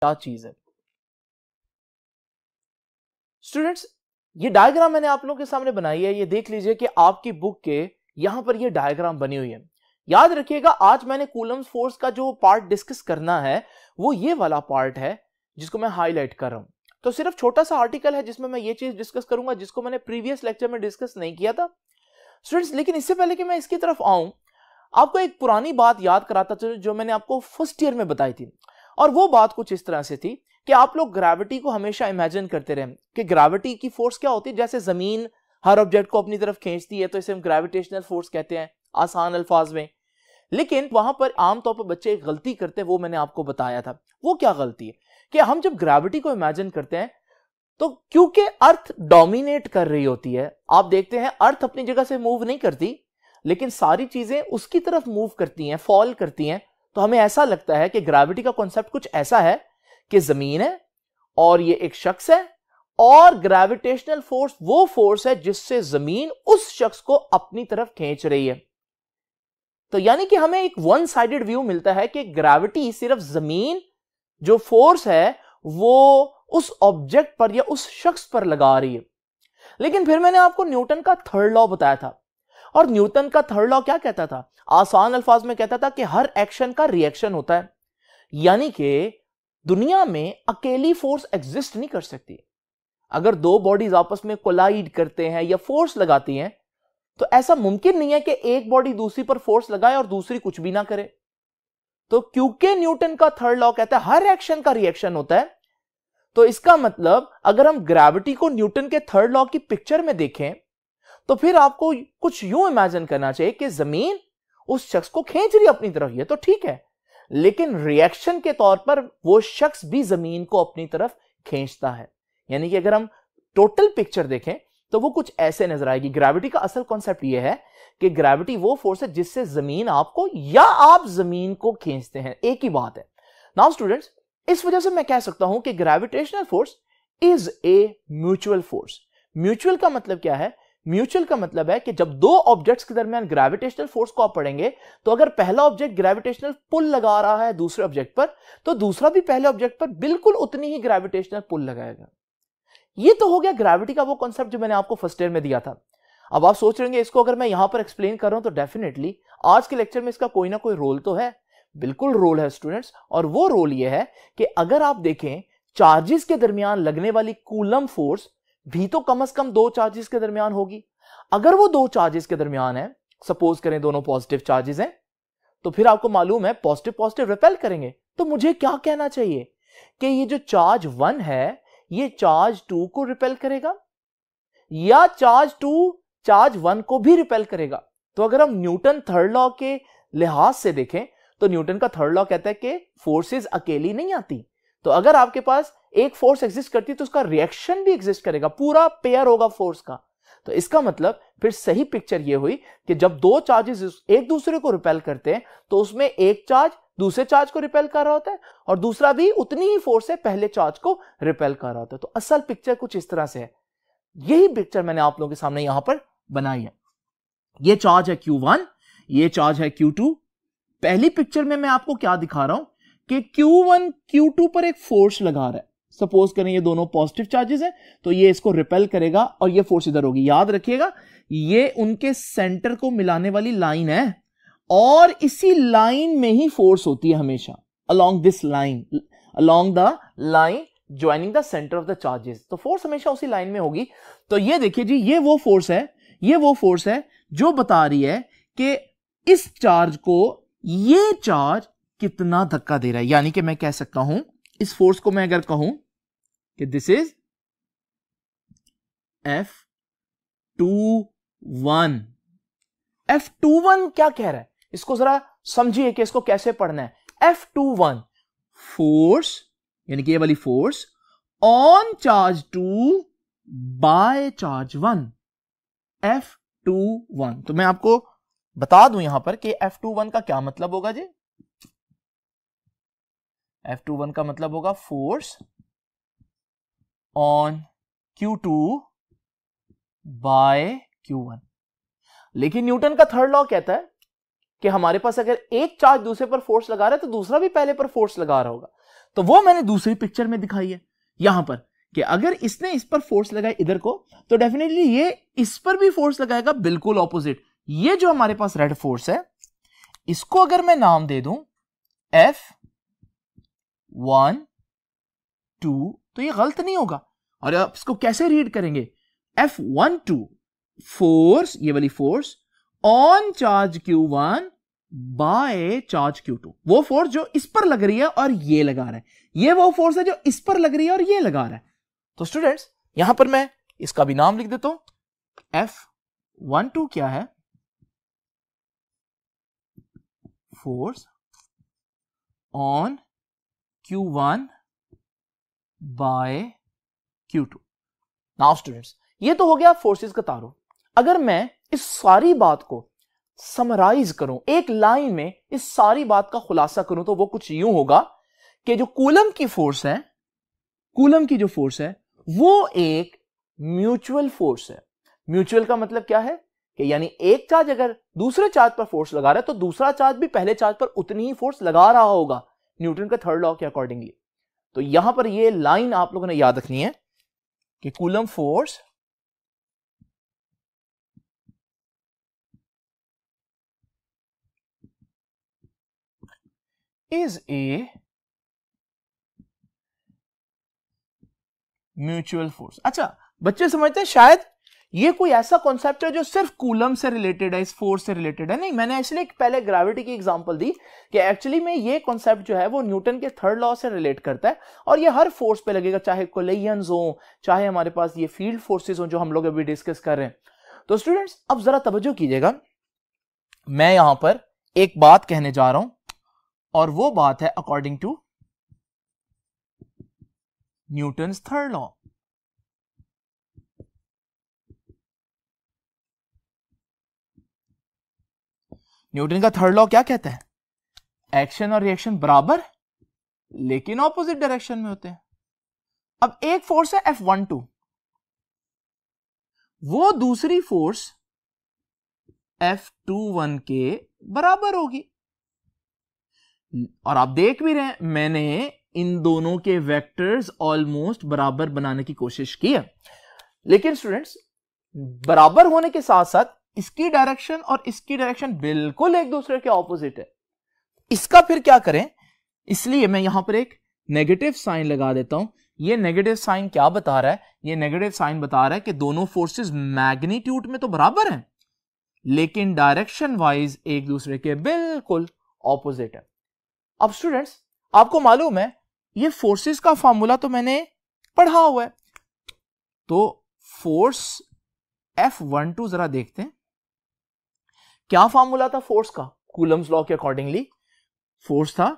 क्या चीज है स्टूडेंट्स ये डायग्राम मैंने आप लोगों के सामने बनाई है ये देख लीजिए कि आपकी बुक के यहां पर ये डायग्राम बनी हुई है याद रखिएगा आज मैंने कूलम्स फोर्स का जो पार्ट डिस्कस करना है वो ये वाला पार्ट है जिसको मैं हाईलाइट कर रहा हूं तो सिर्फ छोटा सा आर्टिकल है जिसमें मैं ये चीज डिस्कस करूंगा जिसको मैंने प्रीवियस लेक्चर में डिस्कस नहीं किया था स्टूडेंट्स लेकिन इससे पहले कि मैं इसकी तरफ आऊं आपको एक पुरानी बात याद कराता था जो मैंने आपको फर्स्ट ईयर में बताई थी और वो बात कुछ इस तरह से थी कि आप लोग ग्रेविटी को हमेशा इमेजिन करते रहे कि ग्रेविटी की फोर्स क्या होती है जैसे जमीन हर ऑब्जेक्ट को अपनी तरफ खींचती है तो इसे हम ग्रेविटेशनल फोर्स कहते हैं आसान अल्फाज में लेकिन वहां पर आमतौर पर बच्चे एक गलती करते हैं वो मैंने आपको बताया था वो क्या गलती है कि हम जब ग्रेविटी को इमेजिन करते हैं तो क्योंकि अर्थ डोमिनेट कर रही होती है आप देखते हैं अर्थ अपनी जगह से मूव नहीं करती लेकिन सारी चीजें उसकी तरफ मूव करती हैं फॉल करती हैं तो हमें ऐसा लगता है कि ग्रेविटी का कॉन्सेप्ट कुछ ऐसा है कि जमीन है और ये एक शख्स है और ग्रेविटेशनल फोर्स वो फोर्स है जिससे जमीन उस शख्स को अपनी तरफ खींच रही है तो यानी कि हमें एक वन साइडेड व्यू मिलता है कि ग्रेविटी सिर्फ जमीन जो फोर्स है वो उस ऑब्जेक्ट पर या उस शख्स पर लगा रही है लेकिन फिर मैंने आपको न्यूटन का थर्ड लॉ बताया था और न्यूटन का थर्ड लॉ क्या कहता था आसान अल्फाज में कहता था कि हर एक्शन का रिएक्शन होता है यानी कि दुनिया में अकेली फोर्स एग्जिस्ट नहीं कर सकती अगर दो बॉडीज आपस में कोलाइड करते हैं या फोर्स लगाती हैं तो ऐसा मुमकिन नहीं है कि एक बॉडी दूसरी पर फोर्स लगाए और दूसरी कुछ भी ना करे तो क्योंकि न्यूटन का थर्ड लॉ कहता है हर एक्शन का रिएक्शन होता है तो इसका मतलब अगर हम ग्रेविटी को न्यूटन के थर्ड लॉ की पिक्चर में देखें तो फिर आपको कुछ यूं इमेजिन करना चाहिए कि जमीन उस शख्स को खींच रही अपनी तरफ ये तो ठीक है लेकिन रिएक्शन के तौर पर वो शख्स भी जमीन को अपनी तरफ खींचता है यानी कि अगर हम टोटल पिक्चर देखें तो वो कुछ ऐसे नजर आएगी ग्रेविटी का असल कॉन्सेप्ट ये है कि ग्रेविटी वो फोर्स है जिससे जमीन आपको या आप जमीन को खींचते हैं एक ही बात है नाउ स्टूडेंट्स इस वजह से मैं कह सकता हूं कि gravitational force is a mutual force mutual का मतलब क्या है म्यूचुअल का मतलब है कि जब दो ऑब्जेक्ट्स के दरमियान ग्रेविटेशनल फोर्स को आप पढ़ेंगे तो अगर पहला ऑब्जेक्ट ग्रेविटेशनल पुल लगा रहा है दूसरे ऑब्जेक्ट पर तो दूसरा भी पहले ऑब्जेक्ट पर बिल्कुल उतनी ही ग्रेविटेशनल पुल लगाएगा ये तो हो गया ग्रेविटी का वो कॉन्सेप्ट जो मैंने आपको फर्स्ट ईयर में दिया था अब आप सोच रहे इसको अगर मैं यहां पर एक्सप्लेन कर रहा हूं तो डेफिनेटली आज के लेक्चर में इसका कोई ना कोई रोल तो है बिल्कुल रोल है स्टूडेंट्स और वो रोल ये है कि अगर आप देखें चार्जेस के दरमियान लगने वाली कूलम फोर्स भी तो कम से कम दो चार्जेस के दरमियान होगी अगर वो दो चार्जेस के दरमियान है सपोज करें दोनों पॉजिटिव चार्जेस हैं तो फिर आपको मालूम है पॉजिटिव पॉजिटिव रिपेल करेंगे तो मुझे क्या कहना चाहिए कि ये जो चार्ज वन है ये चार्ज टू को रिपेल करेगा या चार्ज टू चार्ज वन को भी रिपेल करेगा तो अगर हम न्यूटन थर्ड लॉ के लिहाज से देखें तो न्यूटन का थर्ड लॉ कहता है कि फोर्सेस अकेली नहीं आती तो अगर आपके पास एक फोर्स एग्जिस्ट करती है तो उसका रिएक्शन भी एग्जिस्ट करेगा पूरा पेयर होगा फोर्स का तो इसका मतलब फिर सही पिक्चर ये हुई कि जब दो चार्जेस एक दूसरे को रिपेल करते हैं तो उसमें एक चार्ज दूसरे चार्ज को रिपेल कर रहा होता है और दूसरा भी उतनी ही फोर्स से पहले चार्ज को रिपेल कर रहा होता है तो असल पिक्चर कुछ इस तरह से है यही पिक्चर मैंने आप लोगों के सामने यहां पर बनाई है ये चार्ज है क्यू वन ये चार्ज है टू पहली पिक्चर में मैं आपको क्या दिखा रहा हूं कि क्यू टू पर एक फोर्स लगा रहा है सपोज करें ये दोनों पॉजिटिव चार्जेस हैं तो ये इसको रिपेल करेगा और ये फोर्स इधर होगी याद रखिएगा ये उनके सेंटर को मिलाने वाली लाइन है और इसी लाइन में ही फोर्स होती है हमेशा along this line along the line joining the centre of the charges तो फोर्स हमेशा उसी लाइन में होगी तो ये देखिए जी ये वो फोर्स है ये वो फोर्स है जो बता रही है कि इस चार्ज को ये चार्ज कितना धक्का दे रहा है यानी कि मैं कह सकता हूं इस फोर्स को मैं अगर कहूं कि this is F two one F two one क्या कह रहा है इसको जरा समझिए कि इसको कैसे पढ़ना है एफ टू वन फोर्स यानी कि ये वाली force on charge two by charge one F two one तो मैं आपको बता दूं यहां पर कि एफ टू वन का क्या मतलब होगा जी एफ टू वन का मतलब होगा force on Q two by Q one लेकिन न्यूटन का थर्ड लॉ कहता है कि हमारे पास अगर एक चार्ज दूसरे पर फोर्स लगा रहा है तो दूसरा भी पहले पर फोर्स लगा रहा होगा तो वो मैंने दूसरी पिक्चर में दिखाई है यहां पर कि अगर इसने इस पर फोर्स लगाया इधर को तो डेफिनेटली ये इस पर भी फोर्स लगाएगा बिल्कुल ऑपोजिट ये जो हमारे पास रेड फोर्स है इसको अगर मैं नाम दे दूं एफ वन टू तो ये गलत नहीं होगा और आप इसको कैसे रीड करेंगे एफ वन टू फोर्स ये वाली force on charge Q one by charge Q two वो फोर्स जो इस पर लग रही है और ये लगा रहा है ये वो फोर्स है जो इस पर लग रही है और ये लगा रहा है तो स्टूडेंट्स यहां पर मैं इसका भी नाम लिख देता हूं एफ वन टू क्या है force on one by Q2 now students ये तो हो गया फोर्सेस का तारो अगर मैं इस सारी बात को समराइज करूं एक लाइन में इस सारी बात का खुलासा करूं तो वो कुछ यूं होगा कि जो कूलम की फोर्स है कूलम की जो फोर्स है वो एक म्यूचुअल फोर्स है म्यूचुअल का मतलब क्या है कि यानी एक चार्ज अगर दूसरे चार्ज पर फोर्स लगा रहा है तो दूसरा चार्ज भी पहले चार्ज पर उतनी ही फोर्स लगा रहा होगा न्यूटन का थर्ड लॉ के अकॉर्डिंगली तो यहां पर ये लाइन आप लोगों ने याद रखनी है कि Coulomb force is a mutual force अच्छा बच्चे समझते हैं शायद ये कोई ऐसा कॉन्सेप्ट है जो सिर्फ कूलम से रिलेटेड है इस फोर्स से रिलेटेड है नहीं मैंने इसलिए पहले ग्रेविटी की एग्जांपल दी कि एक्चुअली में ये कॉन्सेप्ट जो है वो न्यूटन के थर्ड लॉ से रिलेट करता है और ये हर फोर्स पे लगेगा चाहे कोलेयंस हो चाहे हमारे पास ये फील्ड फोर्सेज हो जो हम लोग अभी डिस्कस कर रहे हैं तो स्टूडेंट्स अब जरा तवज्जो कीजिएगा मैं यहां पर एक बात कहने जा रहा हूं और वो बात है according to Newton third law Newton का थर्ड लॉ क्या कहता है एक्शन और रिएक्शन बराबर लेकिन ऑपोजिट डायरेक्शन में होते हैं अब एक फोर्स है एफ वन टू वो दूसरी फोर्स एफ टू वन के बराबर होगी और आप देख भी रहे हैं मैंने इन दोनों के वेक्टर्स ऑलमोस्ट बराबर बनाने की कोशिश की है लेकिन स्टूडेंट्स बराबर होने के साथ साथ इसकी डायरेक्शन और इसकी डायरेक्शन बिल्कुल एक दूसरे के ऑपोजिट है इसका फिर क्या करें इसलिए मैं यहां पर एक नेगेटिव साइन लगा देता हूं ये नेगेटिव साइन क्या बता रहा है ये नेगेटिव साइन बता रहा है कि दोनों फोर्सेस मैग्नीट्यूड में तो बराबर हैं लेकिन डायरेक्शन वाइज एक दूसरे के बिल्कुल ऑपोजिट है अब स्टूडेंट्स आपको मालूम है ये फोर्सेस का फॉर्मूला तो मैंने पढ़ा हुआ है तो फोर्स एफ वन टू जरा देखते हैं क्या फॉर्मूला था फोर्स का कूलम्स लॉ के अकॉर्डिंगली फोर्स था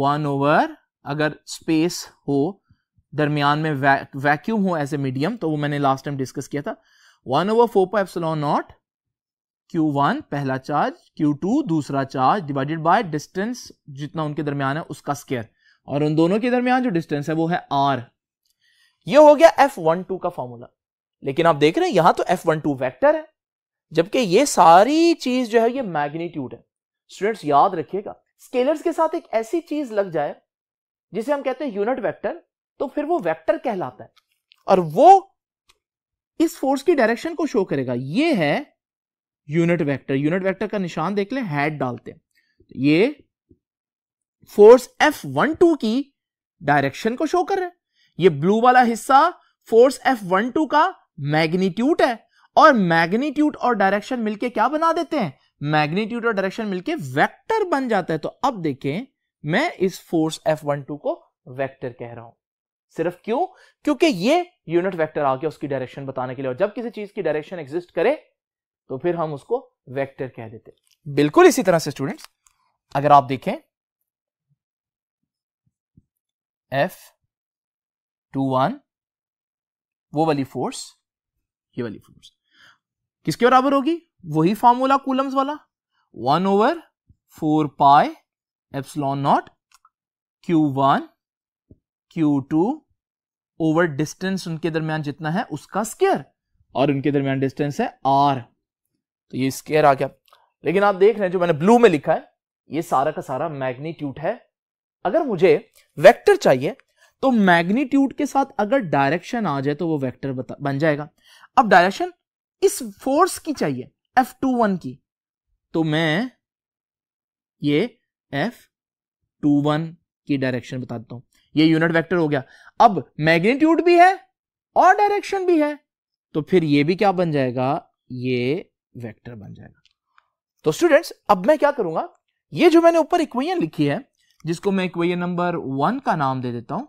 वन ओवर अगर स्पेस हो दरमियान में वैक्यूम हो एज ए मीडियम तो वो मैंने लास्ट टाइम डिस्कस किया था वन ओवर फोर पर एप्सलॉन नॉट क्यू वन पहला चार्ज क्यू टू दूसरा चार्ज डिवाइडेड बाय डिस्टेंस जितना उनके दरमियान है उसका स्केयर और उन दोनों के दरमियान जो डिस्टेंस है वो है आर ये हो गया एफ वन टू का फॉर्मूला लेकिन आप देख रहे हैं यहां तो एफ वन टू वैक्टर है जबकि ये सारी चीज जो है ये मैग्नीट्यूड है स्टूडेंट्स याद रखिएगा स्केलर्स के साथ एक ऐसी चीज लग जाए जिसे हम कहते हैं यूनिट वेक्टर तो फिर वो वेक्टर कहलाता है और वो इस फोर्स की डायरेक्शन को शो करेगा ये है यूनिट वेक्टर यूनिट वेक्टर का निशान देख लें हेड डालते हैं ये फोर्स एफ वन टू की डायरेक्शन को शो कर रहे हैं ये ब्लू वाला हिस्सा फोर्स एफ वन टू का मैग्नीट्यूड है और मैग्नीट्यूड और डायरेक्शन मिलके क्या बना देते हैं मैग्नीट्यूड और डायरेक्शन मिलके वेक्टर बन जाता है तो अब देखें मैं इस फोर्स F12 को वेक्टर कह रहा हूं सिर्फ क्यों क्योंकि ये यूनिट वेक्टर आ गया उसकी डायरेक्शन बताने के लिए और जब किसी चीज की डायरेक्शन एग्जिस्ट करे तो फिर हम उसको वेक्टर कह देते बिल्कुल इसी तरह से स्टूडेंट्स अगर आप देखें एफ टू वन वो वाली फोर्स ये वाली फोर्स किसके बराबर होगी वही फॉर्मूला कूलम्स वाला one over four pi epsilon naught Q one Q two over distance उनके दरमियान जितना है उसका स्केयर और उनके दरमियान डिस्टेंस है आर तो ये स्केयर आ गया लेकिन आप देख रहे हैं जो मैंने ब्लू में लिखा है ये सारा का सारा मैग्नीट्यूट है अगर मुझे वेक्टर चाहिए तो मैग्नीट्यूट के साथ अगर डायरेक्शन आ जाए तो वो वेक्टर बता बन जाएगा अब डायरेक्शन इस फोर्स की चाहिए एफ टू वन की तो मैं ये एफ टू वन की डायरेक्शन बता देता हूं ये यूनिट वेक्टर हो गया अब मैग्नीट्यूड भी है और डायरेक्शन भी है तो फिर ये भी क्या बन जाएगा ये वेक्टर बन जाएगा तो स्टूडेंट्स अब मैं क्या करूंगा ये जो मैंने ऊपर इक्वेशन लिखी है जिसको मैं इक्वेशन नंबर वन का नाम दे देता हूं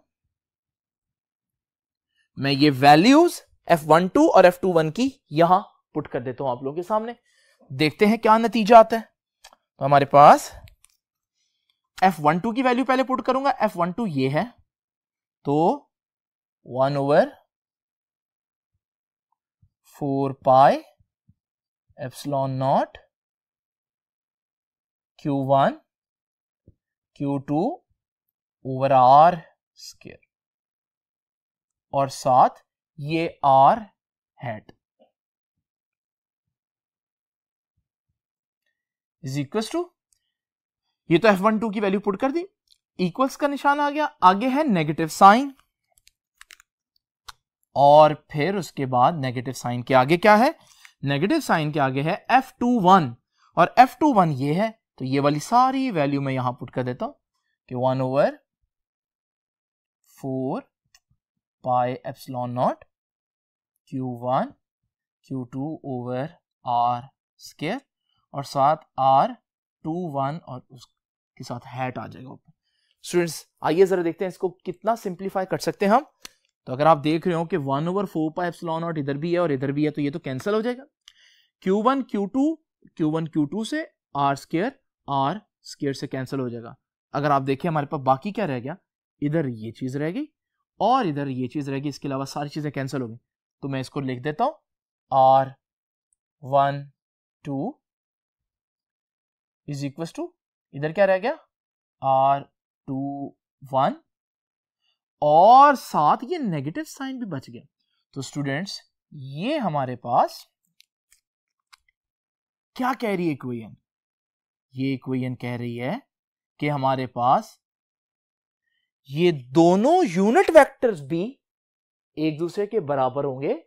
मैं ये वैल्यूज एफ वन टू और एफ टू वन की यहां पुट कर देता हूं आप लोगों के सामने देखते हैं क्या नतीजा आता है तो हमारे पास एफ वन टू की वैल्यू पहले पुट करूंगा एफ वन टू ये है तो one over four pi epsilon naught Q one Q two over R square और साथ ये R hat is equal to ये तो एफ वन टू की वैल्यू पुट कर दी इक्वल्स का निशान आ गया आगे है नेगेटिव साइन और फिर उसके बाद नेगेटिव साइन के आगे क्या है नेगेटिव साइन के आगे है एफ टू वन और एफ टू वन ये है तो ये वाली सारी वैल्यू मैं यहां पुट कर देता हूं कि one over four pi epsilon naught Q Q2 over R square और साथ आर टू वन और उसके साथ हैट आ जाएगा ऊपर स्टूडेंट्स आइए जरा देखते हैं इसको कितना सिंप्लीफाई कर सकते हैं हम तो अगर आप देख रहे हो कि one over four pi epsilon और इधर भी है और इधर भी है तो ये तो कैंसिल हो जाएगा Q one Q two Q one Q two से आर स्केयर आर स्केयर से कैंसिल हो जाएगा अगर आप देखें हमारे पास बाकी क्या रह गया इधर ये चीज़ रह गई और इधर ये चीज़ रहेगी इसके अलावा सारी चीज़ें कैंसिल हो गई तो मैं इसको लिख देता हूं R one two is equal to इधर क्या रह गया आर टू वन और साथ ये नेगेटिव साइन भी बच गया तो स्टूडेंट्स ये हमारे पास क्या कह रही है इक्वेशन ये इक्वेशन कह रही है कि हमारे पास ये दोनों यूनिट वेक्टर्स भी एक दूसरे के बराबर होंगे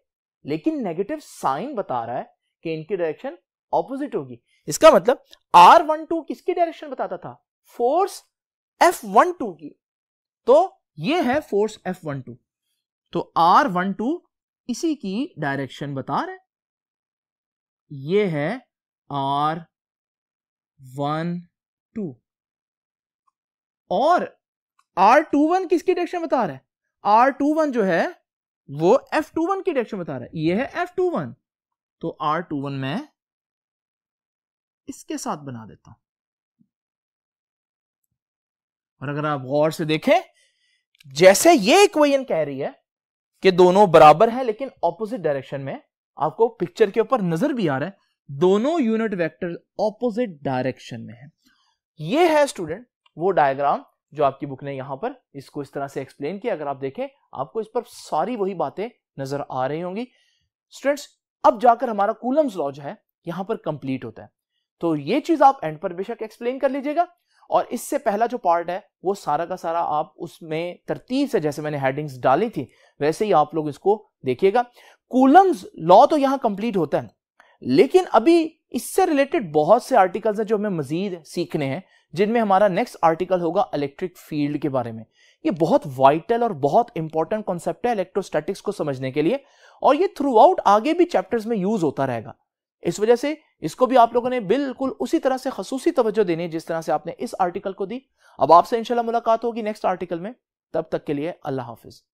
लेकिन नेगेटिव साइन बता रहा है कि इनकी डायरेक्शन ऑपोजिट होगी इसका मतलब आर वन टू किसकी डायरेक्शन बताता था फोर्स एफ वन टू की तो ये है फोर्स एफ वन टू तो आर वन टू इसी की डायरेक्शन बता रहे ये है आर वन टू और आर टू वन किसकी डायरेक्शन बता रहा है आर टू वन जो है वो एफ टू वन की डायरेक्शन बता रहा है ये है एफ टू वन तो आर टू वन मैं इसके साथ बना देता हूं और अगर आप गौर से देखें जैसे ये इक्वेशन कह रही है कि दोनों बराबर हैं लेकिन ऑपोजिट डायरेक्शन में आपको पिक्चर के ऊपर नजर भी आ रहा है दोनों यूनिट वेक्टर ऑपोजिट डायरेक्शन में है ये है स्टूडेंट वो डायग्राम जो आपकी बुक ने यहाँ पर इसको इस तरह से एक्सप्लेन किया अगर आप देखें आपको इस पर सारी वही बातें नजर आ रही होंगी स्टूडेंट्स अब जाकर हमारा कूलम्स लॉ जो है यहाँ पर कंप्लीट होता है तो ये चीज आप एंड पर बेशक एक्सप्लेन कर लीजिएगा और इससे पहला जो पार्ट है वो सारा का सारा आप उसमें तरतीब से जैसे मैंने हेडिंग्स डाली थी वैसे ही आप लोग इसको देखिएगा कूलम्स लॉ तो यहाँ कंप्लीट होता है लेकिन अभी इससे रिलेटेड बहुत से आर्टिकल्स हैं जो हमें मजीद सीखने हैं जिनमें हमारा नेक्स्ट आर्टिकल होगा इलेक्ट्रिक फील्ड के बारे में ये बहुत वाइटल और बहुत इंपॉर्टेंट कॉन्सेप्ट है इलेक्ट्रोस्टैटिक्स को समझने के लिए और ये थ्रू आउट आगे भी चैप्टर्स में यूज होता रहेगा इस वजह से इसको भी आप लोगों ने बिल्कुल उसी तरह से खसूसी तवज्जो देनी है जिस तरह से आपने इस आर्टिकल को दी अब आपसे इंशाल्लाह मुलाकात होगी नेक्स्ट आर्टिकल में तब तक के लिए अल्लाह हाफिज़